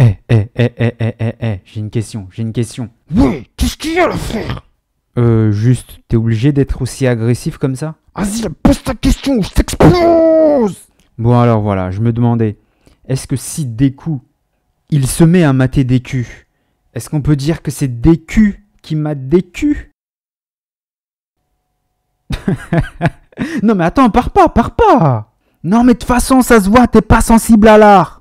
Eh, eh, eh, eh, eh, eh, eh, eh, j'ai une question, j'ai une question. Oui, qu'est-ce qu'il y a à faire Euh, juste, t'es obligé d'être aussi agressif comme ça Vas-y, pose ta question, je t'explose Bon alors voilà, je me demandais, est-ce que si des coups, il se met à mater des est-ce qu'on peut dire que c'est des qui m'a des Non mais attends, pars pas, pars pas Non mais de toute façon, ça se voit, t'es pas sensible à l'art